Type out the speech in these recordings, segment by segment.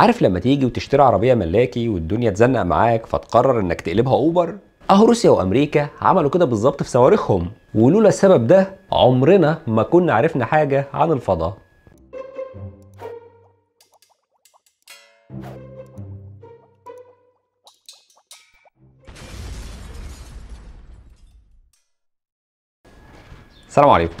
عارف لما تيجي وتشتري عربيه ملاكي والدنيا تزنق معاك فتقرر انك تقلبها اوبر اهو روسيا وامريكا عملوا كده بالظبط في صواريخهم ولولا السبب ده عمرنا ما كنا عرفنا حاجه عن الفضاء السلام عليكم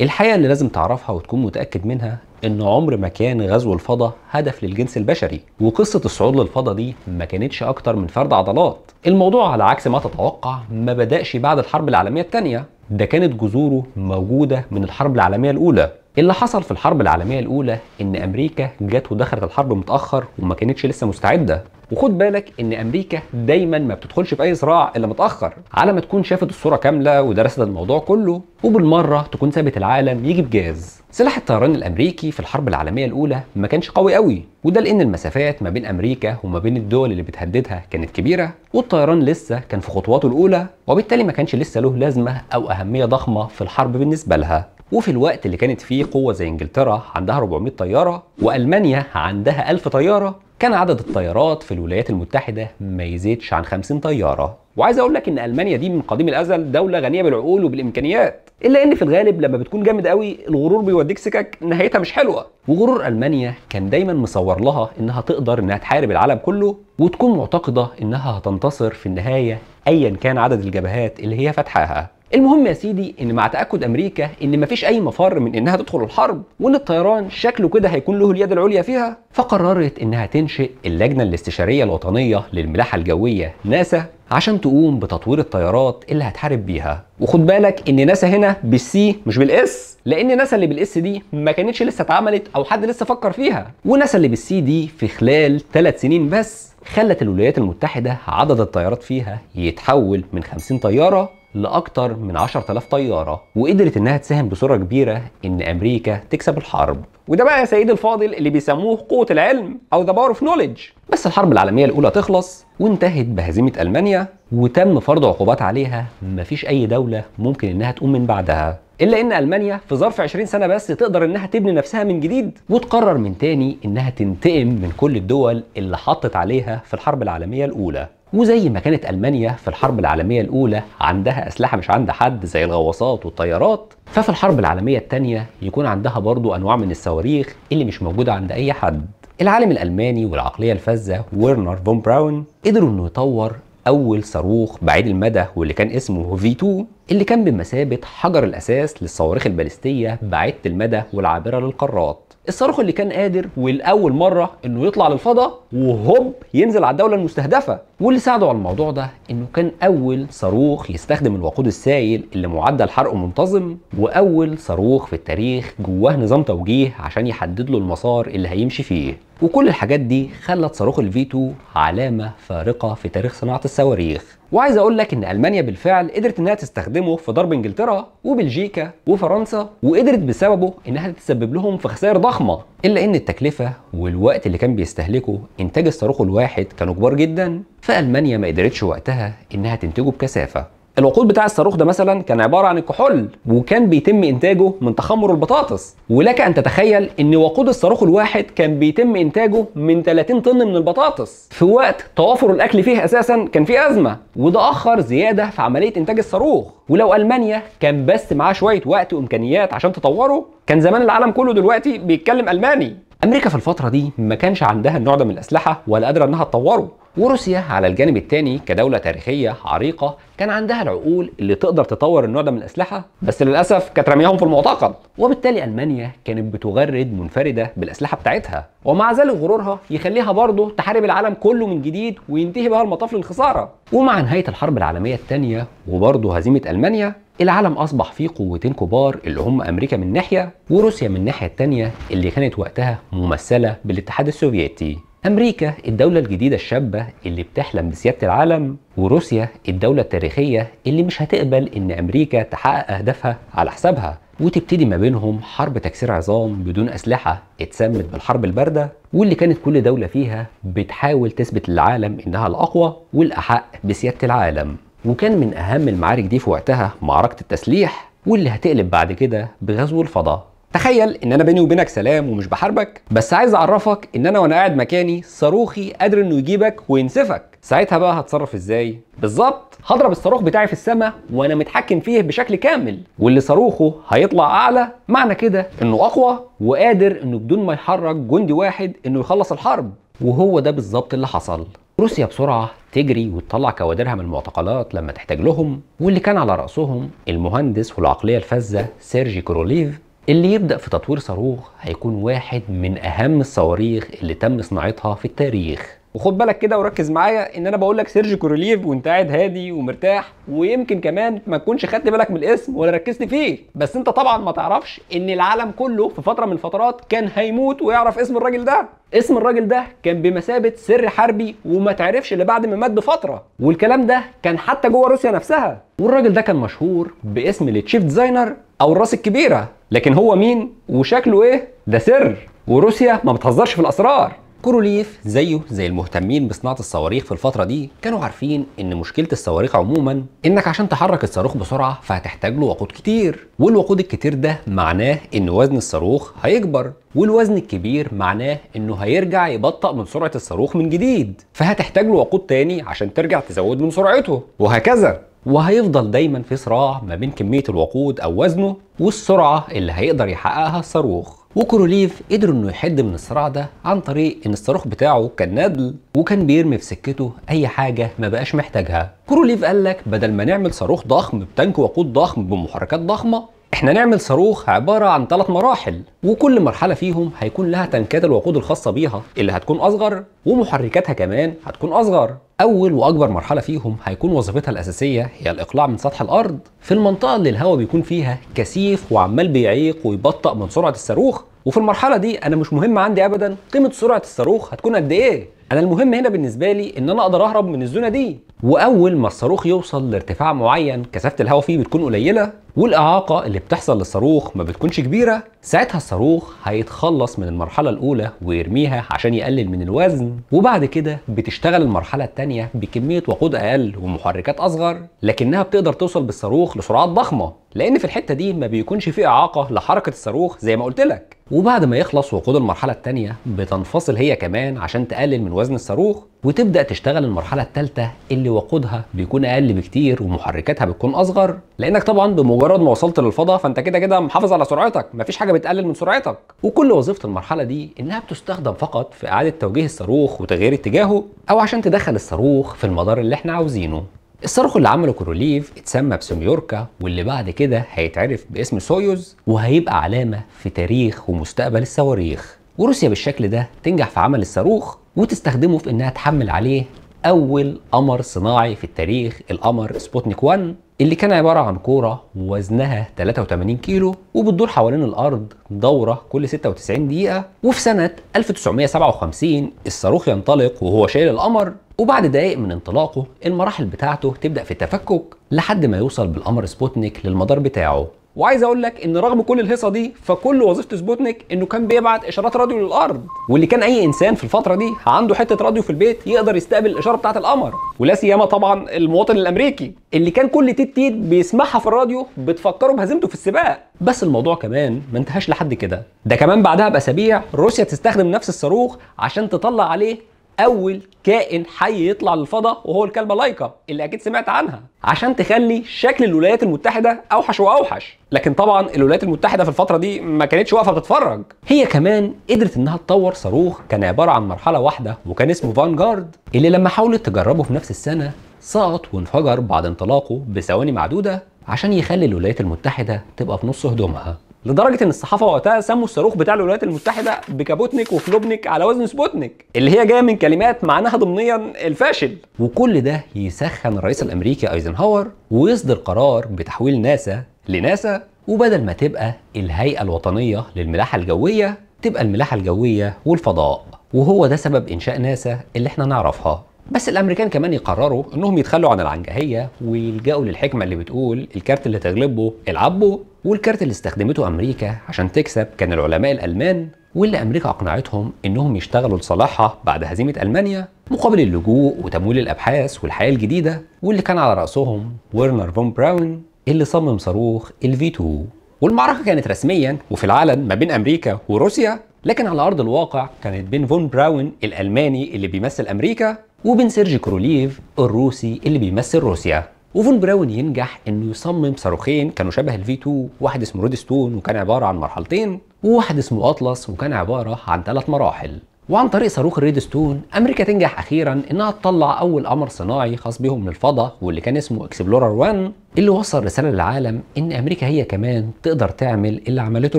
الحقيقه اللي لازم تعرفها وتكون متاكد منها ان عمر ما كان غزو الفضاء هدف للجنس البشري وقصه الصعود للفضاء دي ما كانتش اكتر من فرد عضلات الموضوع على عكس ما تتوقع ما بداش بعد الحرب العالميه الثانيه ده كانت جذوره موجوده من الحرب العالميه الاولى اللي حصل في الحرب العالميه الاولى ان امريكا جت ودخلت الحرب متاخر وما كانتش لسه مستعده وخد بالك ان امريكا دايما ما بتدخلش في اي صراع الا متاخر على ما تكون شافت الصوره كامله ودرست الموضوع كله وبالمره تكون سابت العالم يجي بجاز سلاح الطيران الامريكي في الحرب العالميه الاولى ما كانش قوي قوي وده لان المسافات ما بين امريكا وما بين الدول اللي بتهددها كانت كبيره والطيران لسه كان في خطواته الاولى وبالتالي ما كانش لسه له لازمه او اهميه ضخمه في الحرب بالنسبه لها وفي الوقت اللي كانت فيه قوة زي انجلترا عندها 400 طيارة والمانيا عندها 1000 طيارة كان عدد الطيارات في الولايات المتحدة ما يزيدش عن 50 طيارة وعايز اقول لك ان المانيا دي من قديم الازل دوله غنيه بالعقول وبالامكانيات الا ان في الغالب لما بتكون جامد قوي الغرور بيوديك سكك نهايتها مش حلوه وغرور المانيا كان دايما مصور لها انها تقدر انها تحارب العالم كله وتكون معتقده انها هتنتصر في النهايه ايا كان عدد الجبهات اللي هي فاتحاها المهم يا سيدي ان مع تاكد امريكا ان مفيش اي مفر من انها تدخل الحرب وان الطيران شكله كده هيكون له اليد العليا فيها فقررت انها تنشئ اللجنه الاستشاريه الوطنيه للملاحه الجويه ناسا عشان تقوم بتطوير الطيارات اللي هتحارب بيها وخد بالك ان ناسا هنا بالسي مش بالاس لان ناسا اللي بالاس دي ما كانتش لسه اتعملت او حد لسه فكر فيها وناسا اللي بالسي دي في خلال 3 سنين بس خلت الولايات المتحده عدد الطيارات فيها يتحول من 50 طياره لأكتر من 10000 طيارة وقدرت إنها تساهم بصورة كبيرة إن أمريكا تكسب الحرب وده بقى يا سيد الفاضل اللي بيسموه قوة العلم أو ذا باور اوف نوليدج بس الحرب العالمية الأولى تخلص وانتهت بهزيمة ألمانيا وتم فرض عقوبات عليها مفيش أي دولة ممكن إنها تقوم من بعدها الا ان المانيا في ظرف 20 سنه بس تقدر انها تبني نفسها من جديد وتقرر من تاني انها تنتقم من كل الدول اللي حطت عليها في الحرب العالميه الاولى وزي ما كانت ألمانيا في الحرب العالمية الأولى عندها أسلحة مش عند حد زي الغواصات والطيارات ففي الحرب العالمية الثانية يكون عندها برضو أنواع من الصواريخ اللي مش موجودة عند أي حد العالم الألماني والعقلية الفذة ويرنر فون براون قدروا إنه يطور أول صاروخ بعيد المدى واللي كان اسمه في 2 اللي كان بمثابة حجر الأساس للصواريخ البالستية بعيدة المدى والعابرة للقارات الصاروخ اللي كان قادر والاول مره انه يطلع للفضاء وهوب ينزل على الدوله المستهدفه واللي ساعده على الموضوع ده انه كان اول صاروخ يستخدم الوقود السائل اللي معدل حرقه منتظم واول صاروخ في التاريخ جواه نظام توجيه عشان يحدد له المسار اللي هيمشي فيه وكل الحاجات دي خلت صاروخ الفيتو علامة فارقة في تاريخ صناعة الصواريخ وعايز اقول لك ان المانيا بالفعل قدرت انها تستخدمه في ضرب انجلترا وبلجيكا وفرنسا وقدرت بسببه انها تسبب لهم في خسائر ضخمه الا ان التكلفه والوقت اللي كان بيستهلكه انتاج الصاروخ الواحد كانوا كبار جدا فالمانيا ما قدرتش وقتها انها تنتجه بكثافه الوقود بتاع الصاروخ ده مثلا كان عباره عن الكحول وكان بيتم انتاجه من تخمر البطاطس ولك ان تتخيل ان وقود الصاروخ الواحد كان بيتم انتاجه من 30 طن من البطاطس في وقت توافر الاكل فيه اساسا كان في ازمه وده اخر زياده في عمليه انتاج الصاروخ ولو المانيا كان بس معاها شويه وقت وامكانيات عشان تطوره كان زمان العالم كله دلوقتي بيتكلم الماني امريكا في الفتره دي ما كانش عندها النوع ده من الاسلحه ولا قادره انها تطوره وروسيا على الجانب الثاني كدولة تاريخية عريقة كان عندها العقول اللي تقدر تطور النوع ده من الأسلحة بس للأسف كانت رميهم في المعتقل وبالتالي ألمانيا كانت بتغرد منفردة بالأسلحة بتاعتها ومع ذلك غرورها يخليها برضه تحارب العالم كله من جديد وينتهي بها المطاف للخسارة ومع نهاية الحرب العالمية الثانية وبرضه هزيمة ألمانيا العالم اصبح فيه قوتين كبار اللي هم امريكا من ناحيه وروسيا من الناحيه الثانيه اللي كانت وقتها ممثله بالاتحاد السوفيتي أمريكا الدولة الجديدة الشابة اللي بتحلم بسيادة العالم وروسيا الدولة التاريخية اللي مش هتقبل إن أمريكا تحقق أهدافها على حسابها وتبتدي ما بينهم حرب تكسير عظام بدون أسلحة اتسمت بالحرب الباردة واللي كانت كل دولة فيها بتحاول تثبت للعالم إنها الأقوى والأحق بسيادة العالم وكان من أهم المعارك دي في وقتها معركة التسليح واللي هتقلب بعد كده بغزو الفضاء تخيل ان انا بيني وبينك سلام ومش بحاربك بس عايز اعرفك ان انا وانا قاعد مكاني صاروخي قادر انه يجيبك وينسفك ساعتها بقى هتصرف ازاي بالظبط هضرب الصاروخ بتاعي في السماء وانا متحكم فيه بشكل كامل واللي صاروخه هيطلع اعلى معنى كده انه اقوى وقادر انه بدون ما يحرك جندي واحد انه يخلص الحرب وهو ده بالظبط اللي حصل روسيا بسرعة تجري وتطلع كوادرها من المعتقلات لما تحتاج لهم واللي كان على رأسهم المهندس والعقلية الفذة سيرجي كوروليف اللي يبدأ في تطوير صاروخ هيكون واحد من أهم الصواريخ اللي تم صناعتها في التاريخ وخد بالك كده وركز معايا ان انا بقول لك سيرجي كوروليف وانت قاعد هادي ومرتاح ويمكن كمان ما تكونش خدت بالك من الاسم ولا ركزت فيه بس انت طبعا ما تعرفش ان العالم كله في فتره من الفترات كان هيموت ويعرف اسم الراجل ده اسم الراجل ده كان بمثابه سر حربي وما تعرفش الا بعد ما مات بفتره والكلام ده كان حتى جوه روسيا نفسها والراجل ده كان مشهور باسم التشيف ديزاينر او الراس الكبيره لكن هو مين وشكله ايه ده سر وروسيا ما بتهزرش في الاسرار كوروليف زيه زي المهتمين بصناعه الصواريخ في الفتره دي كانوا عارفين ان مشكله الصواريخ عموما انك عشان تحرك الصاروخ بسرعه فهتحتاج له وقود كتير والوقود الكتير ده معناه ان وزن الصاروخ هيكبر والوزن الكبير معناه انه هيرجع يبطأ من سرعه الصاروخ من جديد فهتحتاج له وقود تاني عشان ترجع تزود من سرعته وهكذا وهيفضل دايما في صراع ما بين كمية الوقود أو وزنه والسرعة اللي هيقدر يحققها الصاروخ وكوروليف قدر انه يحد من الصراع ده عن طريق ان الصاروخ بتاعه كان نادل وكان بيرمي في سكته اي حاجه ما بقاش محتاجها كوروليف قال لك بدل ما نعمل صاروخ ضخم بتانك وقود ضخم بمحركات ضخمه احنا نعمل صاروخ عبارة عن ثلاث مراحل وكل مرحلة فيهم هيكون لها تنكات الوقود الخاصة بيها اللي هتكون أصغر ومحركاتها كمان هتكون أصغر اول واكبر مرحله فيهم هيكون وظيفتها الاساسيه هي الاقلاع من سطح الارض في المنطقه اللي الهواء بيكون فيها كثيف وعمال بيعيق ويبطأ من سرعه الصاروخ وفي المرحله دي انا مش مهم عندي ابدا قيمه سرعه الصاروخ هتكون قد ايه انا المهم هنا بالنسبه لي ان انا اقدر اهرب من الزونه دي واول ما الصاروخ يوصل لارتفاع معين كثافه الهواء فيه بتكون قليله والاعاقه اللي بتحصل للصاروخ ما بتكونش كبيره ساعتها الصاروخ هيتخلص من المرحله الاولى ويرميها عشان يقلل من الوزن وبعد كده بتشتغل المرحله الثانيه بكميه وقود اقل ومحركات اصغر لكنها بتقدر توصل بالصاروخ لسرعات ضخمه لان في الحته دي ما بيكونش في اعاقه لحركه الصاروخ زي ما قلت لك وبعد ما يخلص وقود المرحله الثانيه بتنفصل هي كمان عشان تقلل من وزن الصاروخ وتبدا تشتغل المرحله الثالثه اللي وقودها بيكون اقل بكتير ومحركاتها بتكون اصغر لانك طبعا بمجرد ما وصلت للفضاء فانت كده كده محافظ على سرعتك مفيش حاجه بتقلل من سرعتك وكل وظيفه المرحله دي انها بتستخدم فقط في اعاده توجيه الصاروخ وتغيير اتجاهه او عشان تدخل الصاروخ في المدار اللي احنا عاوزينه الصاروخ اللي عمله كوروليف اتسمى بسوميوركا واللي بعد كده هيتعرف باسم سويوز وهيبقى علامة في تاريخ ومستقبل الصواريخ وروسيا بالشكل ده تنجح في عمل الصاروخ وتستخدمه في انها تحمل عليه اول قمر صناعي في التاريخ القمر سبوتنيك 1 اللي كان عبارة عن كورة وزنها 83 كيلو وبتدور حوالين الأرض دورة كل 96 دقيقة وفي سنة 1957 الصاروخ ينطلق وهو شايل القمر وبعد دقايق من انطلاقه المراحل بتاعته تبدا في التفكك لحد ما يوصل بالقمر سبوتنيك للمدار بتاعه وعايز اقول لك ان رغم كل الهيصه دي فكل وظيفه سبوتنيك انه كان بيبعت اشارات راديو للارض واللي كان اي انسان في الفتره دي عنده حته راديو في البيت يقدر يستقبل الاشاره بتاعه القمر ولا سيما طبعا المواطن الامريكي اللي كان كل تيت تيت بيسمعها في الراديو بتفكره بهزيمته في السباق بس الموضوع كمان ما انتهاش لحد كده ده كمان بعدها باسابيع روسيا تستخدم نفس الصاروخ عشان تطلع عليه اول كائن حي يطلع للفضاء وهو الكلبه لايكا اللي اكيد سمعت عنها عشان تخلي شكل الولايات المتحده اوحش واوحش لكن طبعا الولايات المتحده في الفتره دي ما كانتش واقفه بتتفرج هي كمان قدرت انها تطور صاروخ كان عباره عن مرحله واحده وكان اسمه فانجارد اللي لما حاولت تجربه في نفس السنه سقط وانفجر بعد انطلاقه بثواني معدوده عشان يخلي الولايات المتحده تبقى في نص هدومها لدرجه ان الصحافه وقتها سموا الصاروخ بتاع الولايات المتحده بكابوتنيك وفلوبنيك على وزن سبوتنيك اللي هي جايه من كلمات معناها ضمنيا الفاشل وكل ده يسخن الرئيس الامريكي ايزنهاور ويصدر قرار بتحويل ناسا لناسا وبدل ما تبقى الهيئه الوطنيه للملاحه الجويه تبقى الملاحه الجويه والفضاء وهو ده سبب انشاء ناسا اللي احنا نعرفها بس الامريكان كمان يقرروا انهم يتخلوا عن العنجهيه ويلجأوا للحكمه اللي بتقول الكارت اللي تغلبه العبه والكارت اللي استخدمته أمريكا عشان تكسب كان العلماء الألمان واللي أمريكا أقنعتهم إنهم يشتغلوا لصالحها بعد هزيمة ألمانيا مقابل اللجوء وتمويل الأبحاث والحياة الجديدة واللي كان على رأسهم ورنر فون براون اللي صمم صاروخ الفي 2 والمعركة كانت رسميا وفي العلن ما بين أمريكا وروسيا لكن على أرض الواقع كانت بين فون براون الألماني اللي بيمثل أمريكا وبين سيرجي كروليف الروسي اللي بيمثل روسيا وفون براون ينجح انه يصمم صاروخين كانوا شبه الفي 2 واحد اسمه ريد ستون وكان عباره عن مرحلتين وواحد اسمه اطلس وكان عباره عن ثلاث مراحل وعن طريق صاروخ الريد ستون امريكا تنجح اخيرا انها تطلع اول قمر صناعي خاص بيهم من الفضاء واللي كان اسمه اكسبلورر 1 اللي وصل رساله للعالم ان امريكا هي كمان تقدر تعمل اللي عملته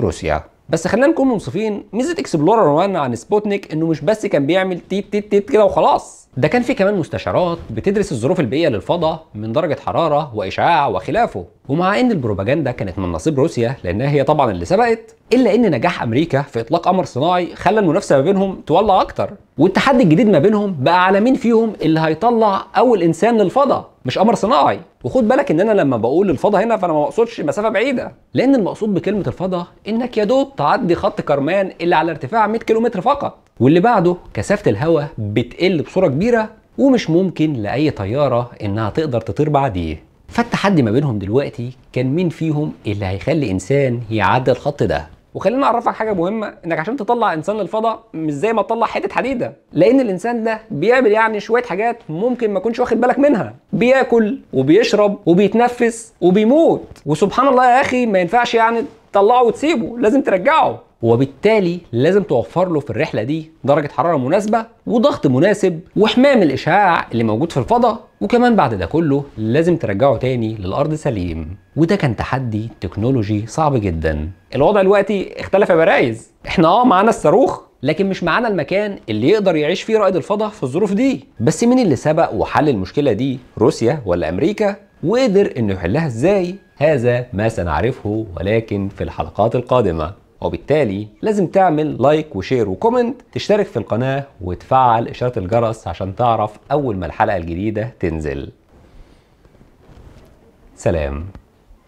روسيا بس خلينا نكون منصفين ميزه اكسبلورر 1 عن سبوتنيك انه مش بس كان بيعمل تيت تيت تيت كده وخلاص ده كان في كمان مستشارات بتدرس الظروف البيئيه للفضاء من درجه حراره واشعاع وخلافه ومع ان البروباجندا كانت من نصيب روسيا لانها هي طبعا اللي سبقت الا ان نجاح امريكا في اطلاق قمر صناعي خلى المنافسه ما بينهم تولع اكتر والتحدي الجديد ما بينهم بقى على مين فيهم اللي هيطلع اول انسان للفضاء مش قمر صناعي وخد بالك ان انا لما بقول الفضاء هنا فانا ما بقصدش مسافه بعيده لان المقصود بكلمه الفضاء انك يا دوب تعدي خط كرمان اللي على ارتفاع 100 كيلومتر فقط واللي بعده كثافة الهواء بتقل بصورة كبيرة ومش ممكن لأي طيارة إنها تقدر تطير بعديه فالتحدي ما بينهم دلوقتي كان مين فيهم اللي هيخلي إنسان يعدي الخط ده وخليني اعرفك حاجه مهمه انك عشان تطلع انسان للفضاء مش زي ما تطلع حته حديده لان الانسان ده بيعمل يعني شويه حاجات ممكن ما تكونش واخد بالك منها بياكل وبيشرب وبيتنفس وبيموت وسبحان الله يا اخي ما ينفعش يعني تطلعه وتسيبه لازم ترجعه وبالتالي لازم توفر له في الرحله دي درجه حراره مناسبه وضغط مناسب وحمايه من الاشعاع اللي موجود في الفضاء وكمان بعد ده كله لازم ترجعه تاني للارض سليم وده كان تحدي تكنولوجي صعب جدا الوضع دلوقتي اختلف يا برايز احنا اه معانا الصاروخ لكن مش معانا المكان اللي يقدر يعيش فيه رائد الفضاء في الظروف دي بس مين اللي سبق وحل المشكله دي روسيا ولا امريكا وقدر انه يحلها ازاي هذا ما سنعرفه ولكن في الحلقات القادمه وبالتالي لازم تعمل لايك وشير وكومنت تشترك في القناة وتفعل إشارة الجرس عشان تعرف أول ما الحلقة الجديدة تنزل سلام